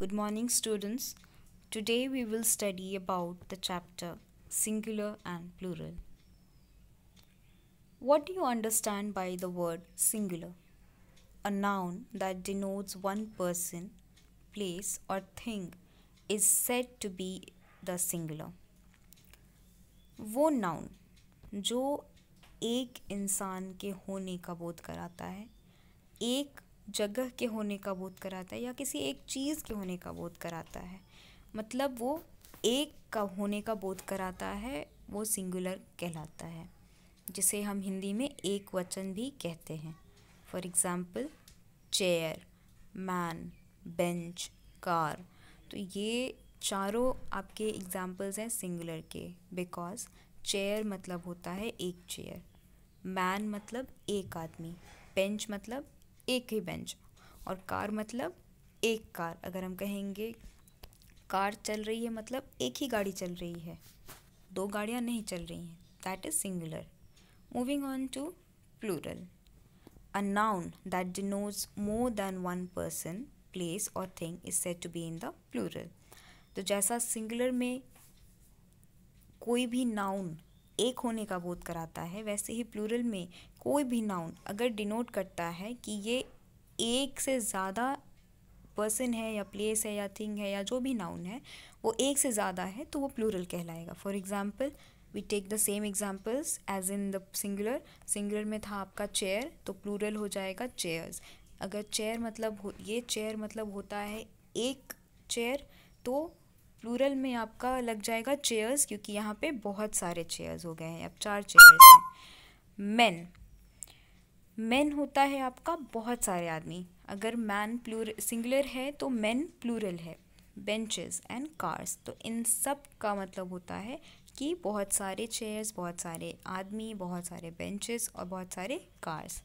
Good morning students. Today we will study about the chapter singular and plural. What do you understand by the word singular? A noun that denotes one person, place or thing is said to be the singular. वो noun जो एक इंसान के होने का बोध कराता है एक जगह के होने का बोध कराता है या किसी एक चीज़ के होने का बोध कराता है मतलब वो एक का होने का बोध कराता है वो सिंगुलर कहलाता है जिसे हम हिंदी में एक वचन भी कहते हैं for example chair man bench car तो ये चारों आपके एग्ज़ाम्पल्स हैं सिंगुलर के बिकॉज चेयर मतलब होता है एक चेयर मैन मतलब एक आदमी बेंच मतलब एक ही बेंच और कार मतलब एक कार अगर हम कहेंगे कार चल रही है मतलब एक ही गाड़ी चल रही है दो गाड़ियाँ नहीं चल रही हैं that is singular moving on to plural a noun that denotes more than one person place और thing is set to be in the plural तो जैसा सिंगुलर में कोई भी नाउन एक होने का बोध कराता है वैसे ही प्लूरल में कोई भी नाउन अगर डिनोट करता है कि ये एक से ज़्यादा पर्सन है या प्लेस है या थिंग है या जो भी नाउन है वो एक से ज़्यादा है तो वो प्लूरल कहलाएगा for example we take the same examples as in the singular singular में था आपका चेयर तो प्लूरल हो जाएगा चेयर्स अगर चेयर मतलब हो ये चेयर मतलब होता है एक चेयर तो प्लूरल में आपका लग जाएगा चेयर्स क्योंकि यहाँ पे बहुत सारे चेयर्स हो गए हैं अब चार चेयर्स हैं मैन मैन होता है आपका बहुत सारे आदमी अगर मैन प्लूर सिंगुलर है तो मैन प्लूरल है बेंचेस एंड कार्स तो इन सब का मतलब होता है कि बहुत सारे चेयर्स बहुत सारे आदमी बहुत सारे बेंचेस और बहुत सारे कार्स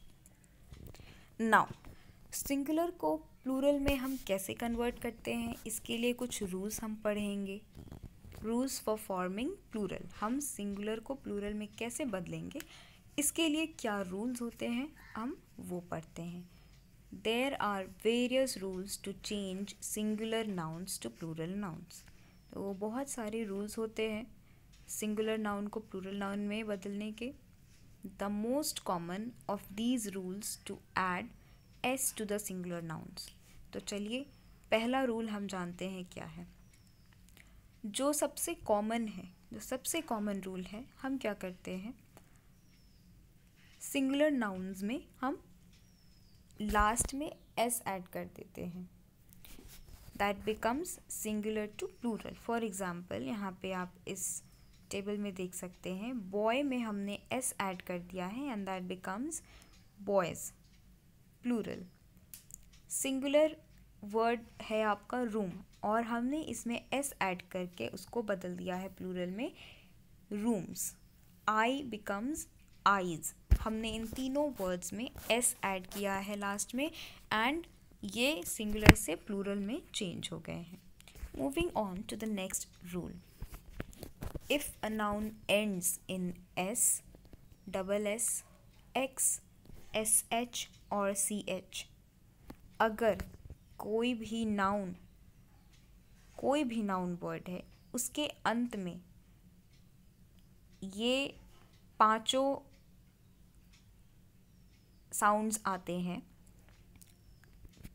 नाउ सिंगुलर को प्लूरल में हम कैसे कन्वर्ट करते हैं इसके लिए कुछ रूल्स हम पढ़ेंगे रूल्स फॉर फॉर्मिंग प्लूरल हम सिंगुलर को प्लूरल में कैसे बदलेंगे इसके लिए क्या रूल्स होते हैं हम वो पढ़ते हैं there are various rules to change singular nouns to plural nouns तो वो बहुत सारे रूल्स होते हैं सिंगुलर नाउन को प्लूरल नाउन में बदलने के the most common of these rules to add S to the singular nouns तो चलिए पहला रूल हम जानते हैं क्या है जो सबसे कॉमन है जो सबसे कॉमन रूल है हम क्या करते हैं सिंगुलर नाउन्स में हम लास्ट में एस ऐड कर देते हैं that becomes singular to plural for example यहाँ पे आप इस टेबल में देख सकते हैं बॉय में हमने एस ऐड कर दिया है and that becomes boys plural singular word है आपका रूम और हमने इसमें एस ऐड करके उसको बदल दिया है प्लूरल में रूम्स आई बिकम्स आईज हमने इन तीनों वर्ड्स में एस ऐड किया है लास्ट में एंड ये सिंगुलर से प्लूरल में चेंज हो गए हैं moving on to the next rule if a noun ends in S double S X S H और सी एच अगर कोई भी नाउन कोई भी नाउन वर्ड है उसके अंत में ये पांचों साउंड्स आते हैं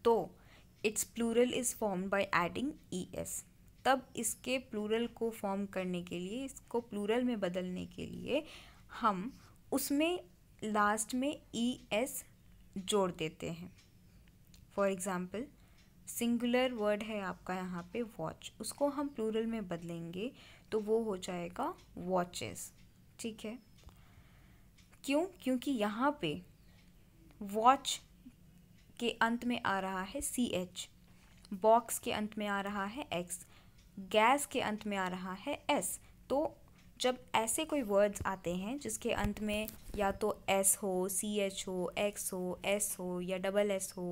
तो its plural is form by adding E S तब इसके प्लूरल को फॉर्म करने के लिए इसको प्लूरल में बदलने के लिए हम उसमें लास्ट में ई एस जोड़ देते हैं फॉर एग्ज़ाम्पल सिंगुलर वर्ड है आपका यहाँ पे वॉच उसको हम प्लूरल में बदलेंगे तो वो हो जाएगा वॉचेस ठीक है क्यों क्योंकि यहाँ पे वॉच के अंत में आ रहा है सी एच बॉक्स के अंत में आ रहा है एक्स गैस के अंत में आ रहा है एस तो जब ऐसे कोई वर्ड्स आते हैं जिसके अंत में या तो एस हो सी एच हो एक्स हो एस हो या डबल एस हो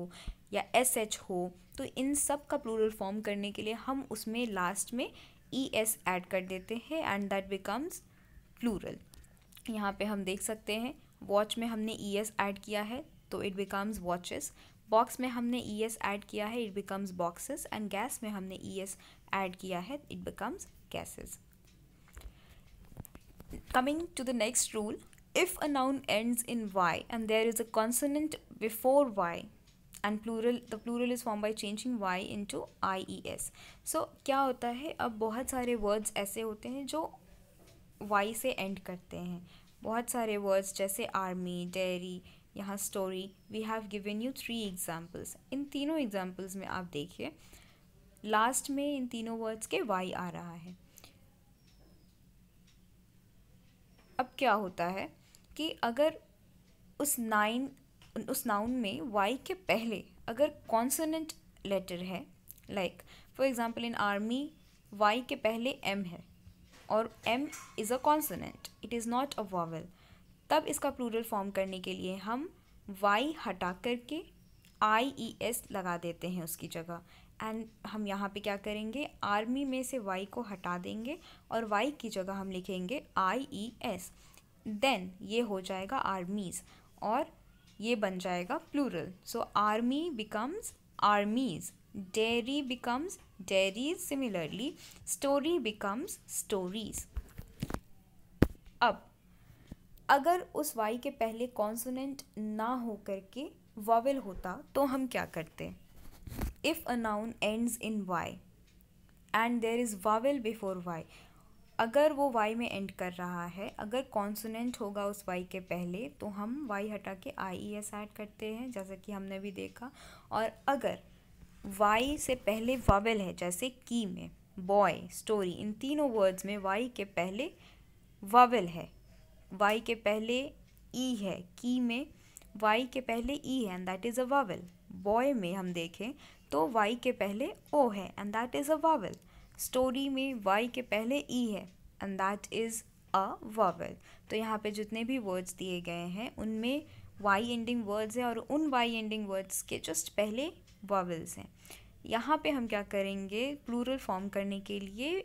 या एस एच हो तो इन सब का प्लूरल फॉर्म करने के लिए हम उसमें लास्ट में ई एस ऐड कर देते हैं एंड दैट बिकम्स प्लूरल यहाँ पे हम देख सकते हैं वॉच में हमने ई एस ऐड किया है तो इट बिकम्स वॉचेस बॉक्स में हमने ई एस ऐड किया है it becomes boxes and gas में हमने ई एस ऐड किया है it becomes gases coming to the next rule if a noun ends in y and there is a consonant before y and plural the plural is form by changing Y into I E S so क्या होता है अब बहुत सारे words ऐसे होते हैं जो वाई से एंड करते हैं बहुत सारे वर्ड्स जैसे आर्मी डेयरी यहाँ story we have given you three examples इन तीनों एग्जाम्पल्स में आप देखिए लास्ट में इन तीनों वर्ड्स के वाई आ रहा है अब क्या होता है कि अगर उस नाइन उस नाउन में वाई के पहले अगर कॉन्सनेंट लेटर है like for example in army Y के पहले एम है और M is a consonant it is not a vowel तब इसका प्लूरल फॉर्म करने के लिए हम वाई हटा करके आई ई एस लगा देते हैं उसकी जगह एंड हम यहाँ पे क्या करेंगे आर्मी में से वाई को हटा देंगे और वाई की जगह हम लिखेंगे आई ई एस देन ये हो जाएगा आर्मीज़ और ये बन जाएगा plural so army becomes armies dairy becomes dairies similarly story becomes stories अब अगर उस वाई के पहले कॉन्सोनेंट ना हो करके वावेल होता तो हम क्या करते हैं if a noun ends in y and there is vowel before y अगर वो y में एंड कर रहा है अगर कॉन्सोनेंट होगा उस y के पहले तो हम y हटा के आई ई एस ऐड करते हैं जैसा कि हमने भी देखा और अगर y से पहले वावल है जैसे की में बॉय स्टोरी इन तीनों वर्ड्स में y के पहले वावल है y के पहले ई e है की में y के पहले ई e है and that is a vowel boy में हम देखें तो वाई के पहले ओ है and that is a vowel story में वाई के पहले ई e है and that is a vowel तो यहाँ पे जितने भी वर्ड्स दिए गए हैं उनमें वाई एंडिंग वर्ड्स हैं और उन वाई एंडिंग वर्ड्स के जस्ट पहले वावल्स हैं यहाँ पे हम क्या करेंगे प्लूरल फॉर्म करने के लिए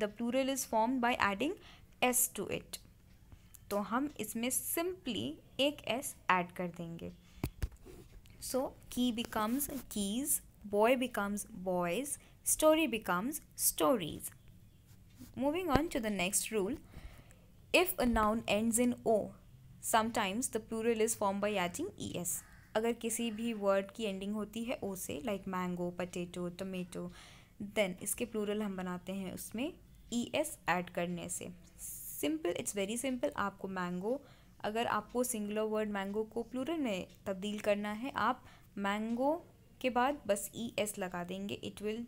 the plural is form by adding S to it तो हम इसमें सिंपली एक एस ऐड कर देंगे So key becomes keys, boy becomes boys, story becomes stories. Moving on to the next rule. If a noun ends in O, sometimes the plural is formed by adding es. अगर किसी भी word की ending होती है O से like mango potato tomato then इसके plural हम बनाते हैं उसमें ई एस एड करने से सिंपल इट्स वेरी सिंपल आपको मैंगो अगर आपको सिंगुलर वर्ड मैंगो को प्लूरल में तब्दील करना है आप मैंगो के बाद बस ई e एस लगा देंगे it will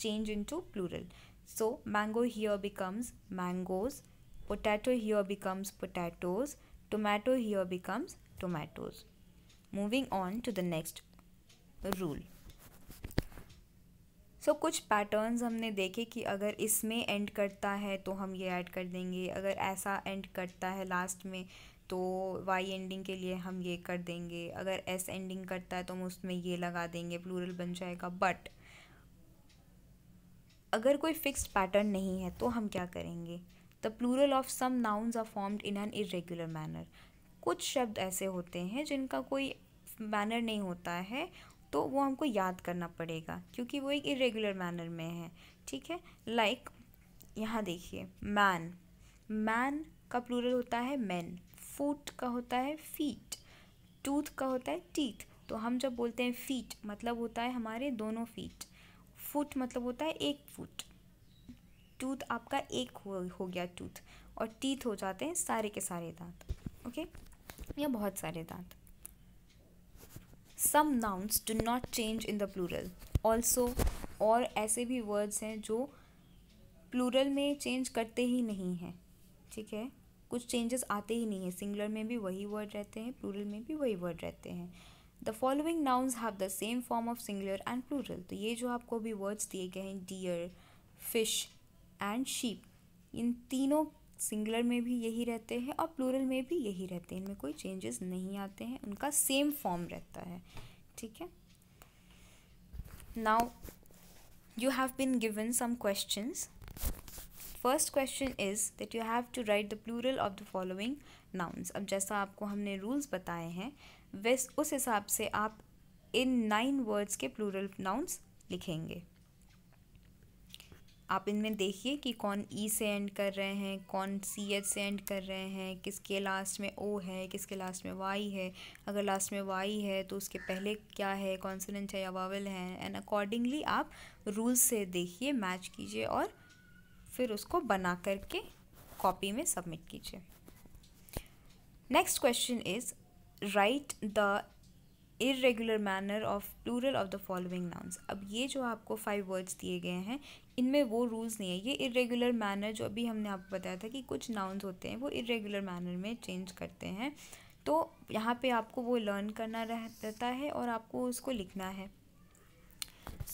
change into plural so mango here becomes mangoes potato here becomes potatoes tomato here becomes tomatoes moving on to the next rule so कुछ पैटर्न्स हमने देखे कि अगर इसमें एंड करता है तो हम ये ऐड कर देंगे अगर ऐसा एंड करता है लास्ट में तो वाई एंडिंग के लिए हम ये कर देंगे अगर एस एंडिंग करता है तो हम उसमें ये लगा देंगे प्लूरल बन जाएगा बट अगर कोई फिक्स्ड पैटर्न नहीं है तो हम क्या करेंगे the plural of some nouns are formed in an irregular manner कुछ शब्द ऐसे होते हैं जिनका कोई मैनर नहीं होता है तो वो हमको याद करना पड़ेगा क्योंकि वो एक इरेगुलर मैनर में है ठीक है लाइक like, यहाँ देखिए मैन मैन का प्लूरल होता है मैन फूट का होता है फीट टूथ का होता है टीथ तो हम जब बोलते हैं फीट मतलब होता है हमारे दोनों फीट फुट मतलब होता है एक फुट टूथ आपका एक हो, हो गया टूथ और टीथ हो जाते हैं सारे के सारे दांत ओके या बहुत सारे दांत some nouns do not change in the plural also और ऐसे भी वर्ड्स हैं जो प्लूरल में चेंज करते ही नहीं हैं ठीक है कुछ चेंजेस आते ही नहीं है सिंगुलर में भी वही वर्ड रहते हैं प्लूरल में भी वही वर्ड रहते हैं the following nouns have the same form of singular and plural तो ये जो आपको अभी वर्ड्स दिए गए हैं डियर फिश एंड शीप इन तीनों सिंगुलर में भी यही रहते हैं और प्लूरल में भी यही रहते हैं इनमें कोई चेंजेस नहीं आते हैं उनका सेम फॉर्म रहता है ठीक है now you have been given some questions first question is that you have to write the plural of the following nouns अब जैसा आपको हमने रूल्स बताए हैं वैस उस हिसाब से आप इन नाइन वर्ड्स के प्लूरल नाउन्स लिखेंगे आप इनमें देखिए कि कौन ई e से एंड कर रहे हैं कौन सी एच से एंड कर रहे हैं किसके लास्ट में ओ है किसके लास्ट में वाई है अगर लास्ट में वाई है तो उसके पहले क्या है कॉन्सोनेंट है या वावल है एंड अकॉर्डिंगली आप रूल्स से देखिए मैच कीजिए और फिर उसको बना करके कॉपी में सबमिट कीजिए next question is write the irregular manner of plural of the following nouns अब ये जो आपको फाइव वर्ड्स दिए गए हैं इनमें वो रूल्स नहीं है ये इरेगुलर मैनर जो अभी हमने आपको बताया था कि कुछ नाउंस होते हैं वो इरेगुलर मैनर में चेंज करते हैं तो यहाँ पे आपको वो लर्न करना रहता है और आपको उसको लिखना है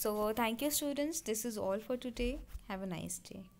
so thank you students this is all for today have a nice day